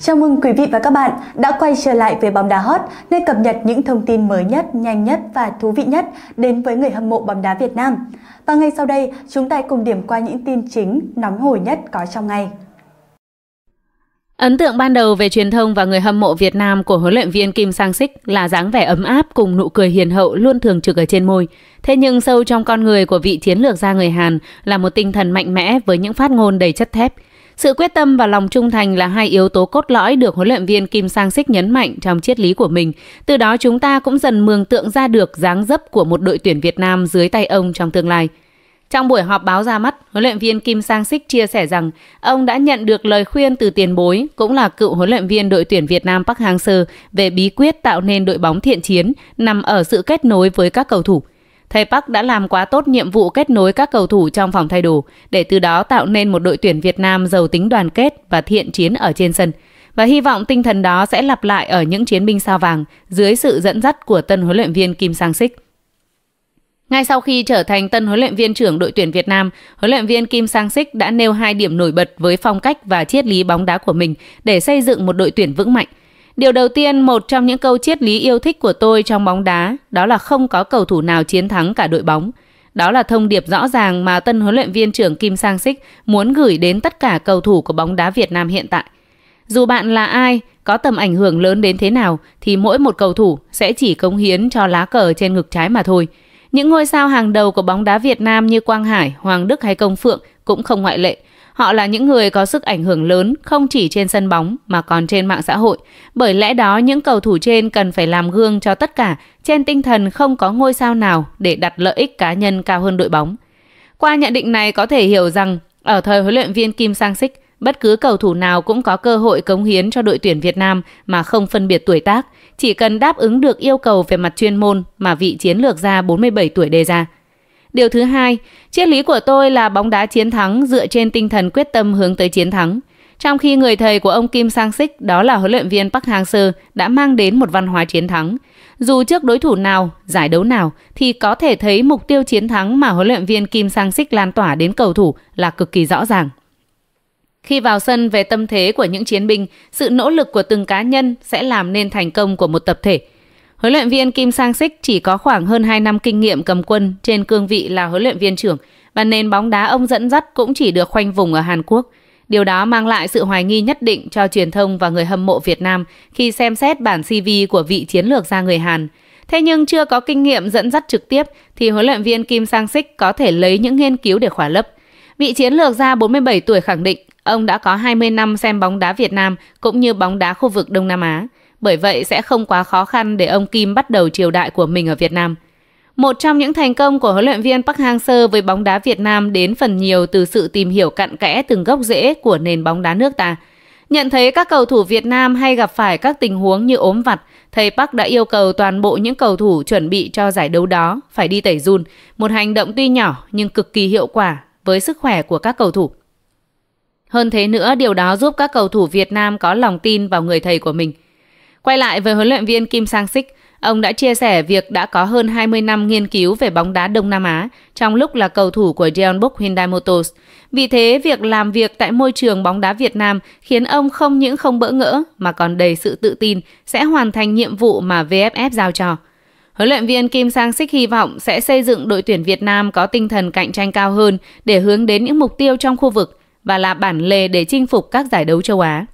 Chào mừng quý vị và các bạn đã quay trở lại với bóng đá hot, nơi cập nhật những thông tin mới nhất, nhanh nhất và thú vị nhất đến với người hâm mộ bóng đá Việt Nam. Và ngay sau đây, chúng ta cùng điểm qua những tin chính nóng hổi nhất có trong ngày. Ấn tượng ban đầu về truyền thông và người hâm mộ Việt Nam của huấn luyện viên Kim Sang Sik là dáng vẻ ấm áp cùng nụ cười hiền hậu luôn thường trực ở trên môi. Thế nhưng sâu trong con người của vị chiến lược gia người Hàn là một tinh thần mạnh mẽ với những phát ngôn đầy chất thép – sự quyết tâm và lòng trung thành là hai yếu tố cốt lõi được huấn luyện viên Kim Sang Sik nhấn mạnh trong triết lý của mình. Từ đó chúng ta cũng dần mường tượng ra được dáng dấp của một đội tuyển Việt Nam dưới tay ông trong tương lai. Trong buổi họp báo ra mắt, huấn luyện viên Kim Sang Sik chia sẻ rằng ông đã nhận được lời khuyên từ tiền bối, cũng là cựu huấn luyện viên đội tuyển Việt Nam Park Hang-seo về bí quyết tạo nên đội bóng thiện chiến nằm ở sự kết nối với các cầu thủ. Thầy Park đã làm quá tốt nhiệm vụ kết nối các cầu thủ trong phòng thay đồ để từ đó tạo nên một đội tuyển Việt Nam giàu tính đoàn kết và thiện chiến ở trên sân. Và hy vọng tinh thần đó sẽ lặp lại ở những chiến binh sao vàng dưới sự dẫn dắt của tân huấn luyện viên Kim Sang Sik. Ngay sau khi trở thành tân huấn luyện viên trưởng đội tuyển Việt Nam, huấn luyện viên Kim Sang Sik đã nêu hai điểm nổi bật với phong cách và triết lý bóng đá của mình để xây dựng một đội tuyển vững mạnh – Điều đầu tiên, một trong những câu triết lý yêu thích của tôi trong bóng đá, đó là không có cầu thủ nào chiến thắng cả đội bóng. Đó là thông điệp rõ ràng mà tân huấn luyện viên trưởng Kim Sang Sik muốn gửi đến tất cả cầu thủ của bóng đá Việt Nam hiện tại. Dù bạn là ai, có tầm ảnh hưởng lớn đến thế nào thì mỗi một cầu thủ sẽ chỉ cống hiến cho lá cờ trên ngực trái mà thôi. Những ngôi sao hàng đầu của bóng đá Việt Nam như Quang Hải, Hoàng Đức hay Công Phượng cũng không ngoại lệ – Họ là những người có sức ảnh hưởng lớn không chỉ trên sân bóng mà còn trên mạng xã hội. Bởi lẽ đó những cầu thủ trên cần phải làm gương cho tất cả trên tinh thần không có ngôi sao nào để đặt lợi ích cá nhân cao hơn đội bóng. Qua nhận định này có thể hiểu rằng ở thời huấn luyện viên Kim Sang Sik, bất cứ cầu thủ nào cũng có cơ hội cống hiến cho đội tuyển Việt Nam mà không phân biệt tuổi tác, chỉ cần đáp ứng được yêu cầu về mặt chuyên môn mà vị chiến lược gia 47 tuổi đề ra. Điều thứ hai, triết lý của tôi là bóng đá chiến thắng dựa trên tinh thần quyết tâm hướng tới chiến thắng. Trong khi người thầy của ông Kim Sang Sik, đó là huấn luyện viên Park Hang-seo, đã mang đến một văn hóa chiến thắng. Dù trước đối thủ nào, giải đấu nào thì có thể thấy mục tiêu chiến thắng mà huấn luyện viên Kim Sang Sik lan tỏa đến cầu thủ là cực kỳ rõ ràng. Khi vào sân về tâm thế của những chiến binh, sự nỗ lực của từng cá nhân sẽ làm nên thành công của một tập thể – Huấn luyện viên Kim Sang Sik chỉ có khoảng hơn 2 năm kinh nghiệm cầm quân trên cương vị là huấn luyện viên trưởng và nền bóng đá ông dẫn dắt cũng chỉ được khoanh vùng ở Hàn Quốc. Điều đó mang lại sự hoài nghi nhất định cho truyền thông và người hâm mộ Việt Nam khi xem xét bản CV của vị chiến lược gia người Hàn. Thế nhưng chưa có kinh nghiệm dẫn dắt trực tiếp thì huấn luyện viên Kim Sang Sik có thể lấy những nghiên cứu để khỏa lấp. Vị chiến lược gia 47 tuổi khẳng định ông đã có 20 năm xem bóng đá Việt Nam cũng như bóng đá khu vực Đông Nam Á bởi vậy sẽ không quá khó khăn để ông Kim bắt đầu triều đại của mình ở Việt Nam. Một trong những thành công của huấn luyện viên Park Hang-seo với bóng đá Việt Nam đến phần nhiều từ sự tìm hiểu cặn kẽ từng gốc rễ của nền bóng đá nước ta. Nhận thấy các cầu thủ Việt Nam hay gặp phải các tình huống như ốm vặt, thầy Park đã yêu cầu toàn bộ những cầu thủ chuẩn bị cho giải đấu đó phải đi tẩy run, một hành động tuy nhỏ nhưng cực kỳ hiệu quả với sức khỏe của các cầu thủ. Hơn thế nữa, điều đó giúp các cầu thủ Việt Nam có lòng tin vào người thầy của mình. Quay lại với huấn luyện viên Kim Sang Sik, ông đã chia sẻ việc đã có hơn 20 năm nghiên cứu về bóng đá Đông Nam Á trong lúc là cầu thủ của Jeonbuk Hyundai Motors. Vì thế, việc làm việc tại môi trường bóng đá Việt Nam khiến ông không những không bỡ ngỡ mà còn đầy sự tự tin sẽ hoàn thành nhiệm vụ mà VFF giao cho. Huấn luyện viên Kim Sang Sik hy vọng sẽ xây dựng đội tuyển Việt Nam có tinh thần cạnh tranh cao hơn để hướng đến những mục tiêu trong khu vực và là bản lề để chinh phục các giải đấu châu Á.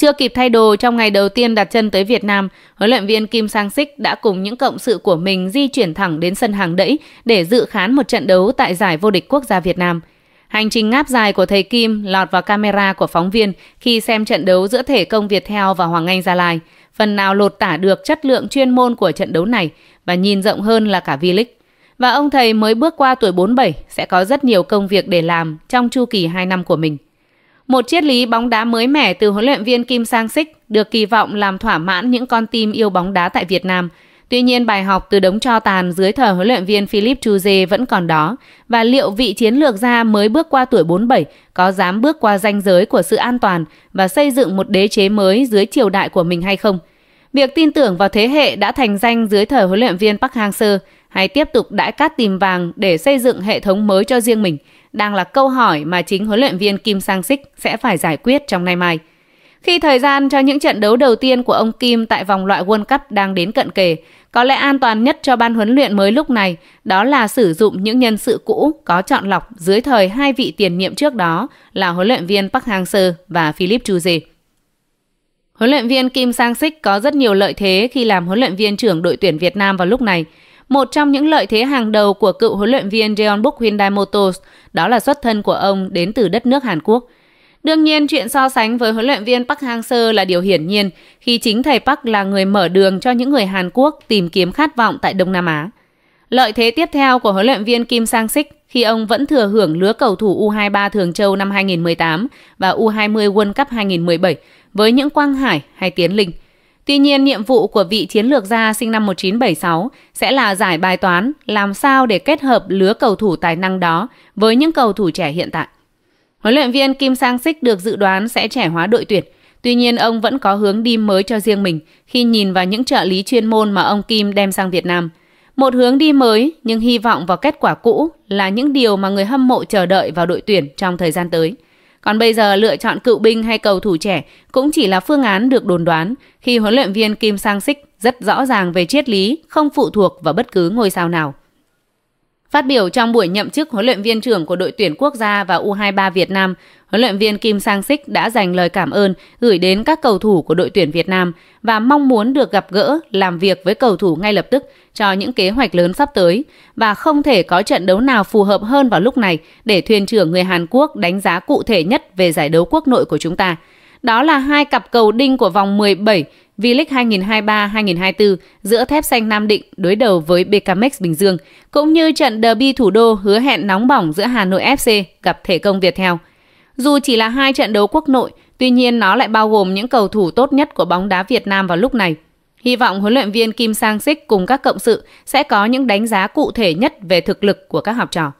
Chưa kịp thay đồ trong ngày đầu tiên đặt chân tới Việt Nam, huấn luyện viên Kim Sang Sik đã cùng những cộng sự của mình di chuyển thẳng đến sân hàng đẫy để dự khán một trận đấu tại giải vô địch quốc gia Việt Nam. Hành trình ngáp dài của thầy Kim lọt vào camera của phóng viên khi xem trận đấu giữa thể công Việt Theo và Hoàng Anh Gia Lai, phần nào lột tả được chất lượng chuyên môn của trận đấu này và nhìn rộng hơn là cả V-League. Và ông thầy mới bước qua tuổi 47 sẽ có rất nhiều công việc để làm trong chu kỳ 2 năm của mình. Một triết lý bóng đá mới mẻ từ huấn luyện viên Kim Sang Sik được kỳ vọng làm thỏa mãn những con tim yêu bóng đá tại Việt Nam. Tuy nhiên, bài học từ đống cho tàn dưới thời huấn luyện viên Philip Chuze vẫn còn đó và liệu vị chiến lược gia mới bước qua tuổi 47 có dám bước qua ranh giới của sự an toàn và xây dựng một đế chế mới dưới triều đại của mình hay không? Việc tin tưởng vào thế hệ đã thành danh dưới thời huấn luyện viên Park Hang-seo hay tiếp tục đãi cát tìm vàng để xây dựng hệ thống mới cho riêng mình đang là câu hỏi mà chính huấn luyện viên Kim Sang Sik sẽ phải giải quyết trong nay mai. Khi thời gian cho những trận đấu đầu tiên của ông Kim tại vòng loại World Cup đang đến cận kề, có lẽ an toàn nhất cho ban huấn luyện mới lúc này đó là sử dụng những nhân sự cũ có chọn lọc dưới thời hai vị tiền nhiệm trước đó là huấn luyện viên Park Hang-seo và Philip Chu-jae. Huấn luyện viên Kim Sang-sik có rất nhiều lợi thế khi làm huấn luyện viên trưởng đội tuyển Việt Nam vào lúc này – một trong những lợi thế hàng đầu của cựu huấn luyện viên Jeon Buk Hyundai Motors đó là xuất thân của ông đến từ đất nước Hàn Quốc. Đương nhiên, chuyện so sánh với huấn luyện viên Park Hang-seo là điều hiển nhiên khi chính thầy Park là người mở đường cho những người Hàn Quốc tìm kiếm khát vọng tại Đông Nam Á. Lợi thế tiếp theo của huấn luyện viên Kim Sang-sik khi ông vẫn thừa hưởng lứa cầu thủ U23 Thường Châu năm 2018 và U20 World Cup 2017 với những Quang Hải hay Tiến Linh – Tuy nhiên, nhiệm vụ của vị chiến lược gia sinh năm 1976 sẽ là giải bài toán làm sao để kết hợp lứa cầu thủ tài năng đó với những cầu thủ trẻ hiện tại. Huấn luyện viên Kim Sang Sik được dự đoán sẽ trẻ hóa đội tuyển. Tuy nhiên, ông vẫn có hướng đi mới cho riêng mình khi nhìn vào những trợ lý chuyên môn mà ông Kim đem sang Việt Nam. Một hướng đi mới nhưng hy vọng vào kết quả cũ là những điều mà người hâm mộ chờ đợi vào đội tuyển trong thời gian tới – còn bây giờ lựa chọn cựu binh hay cầu thủ trẻ cũng chỉ là phương án được đồn đoán khi huấn luyện viên Kim Sang Sik rất rõ ràng về triết lý không phụ thuộc vào bất cứ ngôi sao nào. Phát biểu trong buổi nhậm chức huấn luyện viên trưởng của đội tuyển quốc gia và U23 Việt Nam, huấn luyện viên Kim Sang Sik đã dành lời cảm ơn gửi đến các cầu thủ của đội tuyển Việt Nam và mong muốn được gặp gỡ, làm việc với cầu thủ ngay lập tức cho những kế hoạch lớn sắp tới và không thể có trận đấu nào phù hợp hơn vào lúc này để thuyền trưởng người Hàn Quốc đánh giá cụ thể nhất về giải đấu quốc nội của chúng ta. Đó là hai cặp cầu đinh của vòng 17 V-League 2023-2024 giữa Thép Xanh Nam Định đối đầu với BKMX Bình Dương, cũng như trận derby thủ đô hứa hẹn nóng bỏng giữa Hà Nội FC gặp Thể công Việt Theo. Dù chỉ là hai trận đấu quốc nội, tuy nhiên nó lại bao gồm những cầu thủ tốt nhất của bóng đá Việt Nam vào lúc này. Hy vọng huấn luyện viên Kim Sang Sik cùng các cộng sự sẽ có những đánh giá cụ thể nhất về thực lực của các học trò.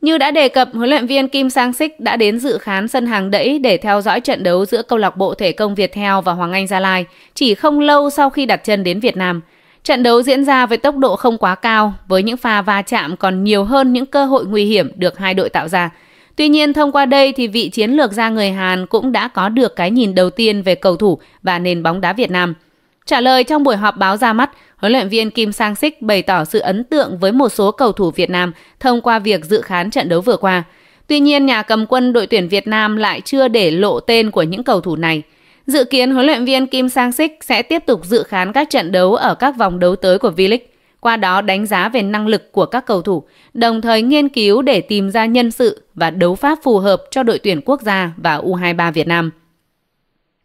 Như đã đề cập, huấn luyện viên Kim Sang Sik đã đến dự khán sân hàng đẫy để theo dõi trận đấu giữa câu lạc bộ thể công Việt Theo và Hoàng Anh Gia Lai, chỉ không lâu sau khi đặt chân đến Việt Nam. Trận đấu diễn ra với tốc độ không quá cao, với những pha va chạm còn nhiều hơn những cơ hội nguy hiểm được hai đội tạo ra. Tuy nhiên, thông qua đây thì vị chiến lược gia người Hàn cũng đã có được cái nhìn đầu tiên về cầu thủ và nền bóng đá Việt Nam – Trả lời trong buổi họp báo ra mắt, huấn luyện viên Kim Sang Sik bày tỏ sự ấn tượng với một số cầu thủ Việt Nam thông qua việc dự khán trận đấu vừa qua. Tuy nhiên, nhà cầm quân đội tuyển Việt Nam lại chưa để lộ tên của những cầu thủ này. Dự kiến huấn luyện viên Kim Sang Sik sẽ tiếp tục dự khán các trận đấu ở các vòng đấu tới của V-League, qua đó đánh giá về năng lực của các cầu thủ, đồng thời nghiên cứu để tìm ra nhân sự và đấu pháp phù hợp cho đội tuyển quốc gia và U23 Việt Nam.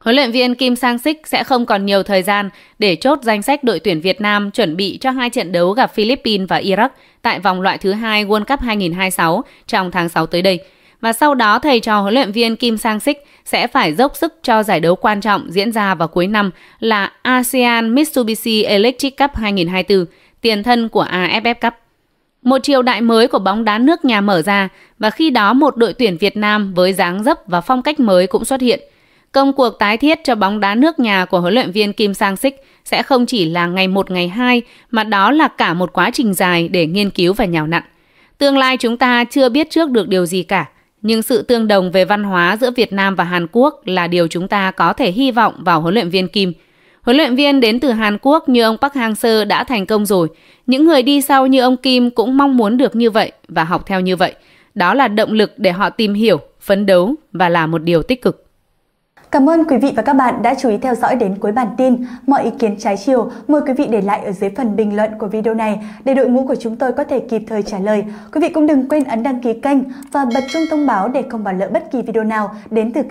Huấn luyện viên Kim Sang Sik sẽ không còn nhiều thời gian để chốt danh sách đội tuyển Việt Nam chuẩn bị cho hai trận đấu gặp Philippines và Iraq tại vòng loại thứ hai World Cup 2026 trong tháng 6 tới đây. Và sau đó thầy trò huấn luyện viên Kim Sang Sik sẽ phải dốc sức cho giải đấu quan trọng diễn ra vào cuối năm là ASEAN Mitsubishi Electric Cup 2024, tiền thân của AFF Cup. Một triều đại mới của bóng đá nước nhà mở ra và khi đó một đội tuyển Việt Nam với dáng dấp và phong cách mới cũng xuất hiện – Công cuộc tái thiết cho bóng đá nước nhà của huấn luyện viên Kim Sang Sik sẽ không chỉ là ngày một ngày hai mà đó là cả một quá trình dài để nghiên cứu và nhào nặn. Tương lai chúng ta chưa biết trước được điều gì cả, nhưng sự tương đồng về văn hóa giữa Việt Nam và Hàn Quốc là điều chúng ta có thể hy vọng vào huấn luyện viên Kim. Huấn luyện viên đến từ Hàn Quốc như ông Park Hang-seo đã thành công rồi, những người đi sau như ông Kim cũng mong muốn được như vậy và học theo như vậy. Đó là động lực để họ tìm hiểu, phấn đấu và là một điều tích cực. Cảm ơn quý vị và các bạn đã chú ý theo dõi đến cuối bản tin. Mọi ý kiến trái chiều mời quý vị để lại ở dưới phần bình luận của video này để đội ngũ của chúng tôi có thể kịp thời trả lời. Quý vị cũng đừng quên ấn đăng ký kênh và bật chuông thông báo để không bỏ lỡ bất kỳ video nào đến từ kênh.